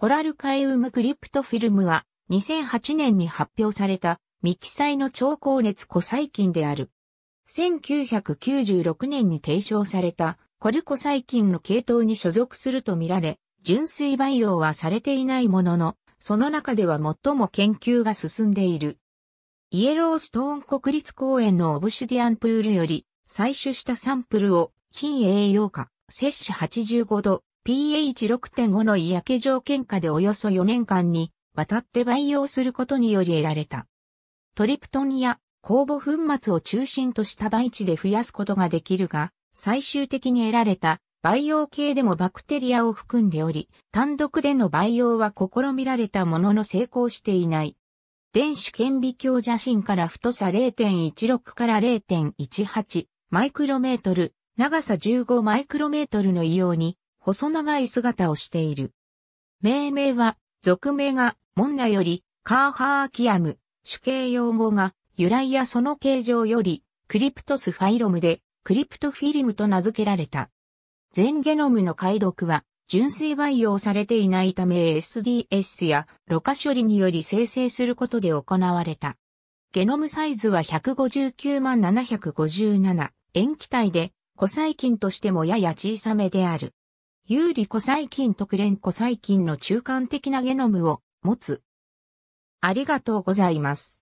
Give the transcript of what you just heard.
コラル海ウムクリプトフィルムは2008年に発表された未記載の超高熱古細菌である。1996年に提唱されたコルコ細菌の系統に所属するとみられ、純粋培養はされていないものの、その中では最も研究が進んでいる。イエローストーン国立公園のオブシディアンプールより採取したサンプルを非栄養価、摂氏85度、pH6.5 の嫌気条件下でおよそ4年間に渡って培養することにより得られた。トリプトンや酵母粉末を中心とした培地で増やすことができるが、最終的に得られた培養系でもバクテリアを含んでおり、単独での培養は試みられたものの成功していない。電子顕微鏡写真から太さ0.16から0.18マイクロメートル、長さ15マイクロメートルの異様に細長い姿をしている。命名は、俗名が、モンナより、カーハーキアム、主形用語が、由来やその形状より、クリプトスファイロムで、クリプトフィリムと名付けられた。全ゲノムの解読は、純粋培養されていないため SDS やろ過処理により生成することで行われた。ゲノムサイズは159万757塩基体で、古細菌としてもやや小さめである。有利コサイ菌特連コサイ菌の中間的なゲノムを持つ。ありがとうございます。